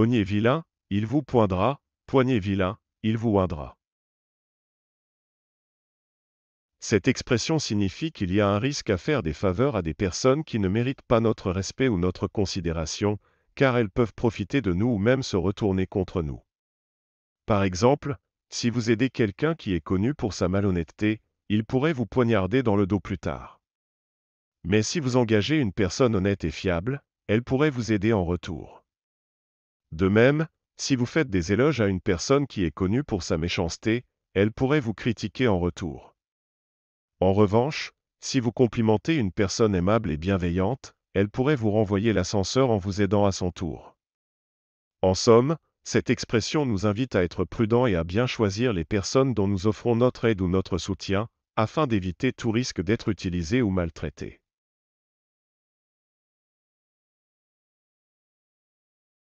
Poignez vilain, il vous poindra, poignet vilain, il vous oindra. Cette expression signifie qu'il y a un risque à faire des faveurs à des personnes qui ne méritent pas notre respect ou notre considération, car elles peuvent profiter de nous ou même se retourner contre nous. Par exemple, si vous aidez quelqu'un qui est connu pour sa malhonnêteté, il pourrait vous poignarder dans le dos plus tard. Mais si vous engagez une personne honnête et fiable, elle pourrait vous aider en retour. De même, si vous faites des éloges à une personne qui est connue pour sa méchanceté, elle pourrait vous critiquer en retour. En revanche, si vous complimentez une personne aimable et bienveillante, elle pourrait vous renvoyer l'ascenseur en vous aidant à son tour. En somme, cette expression nous invite à être prudents et à bien choisir les personnes dont nous offrons notre aide ou notre soutien, afin d'éviter tout risque d'être utilisé ou maltraité.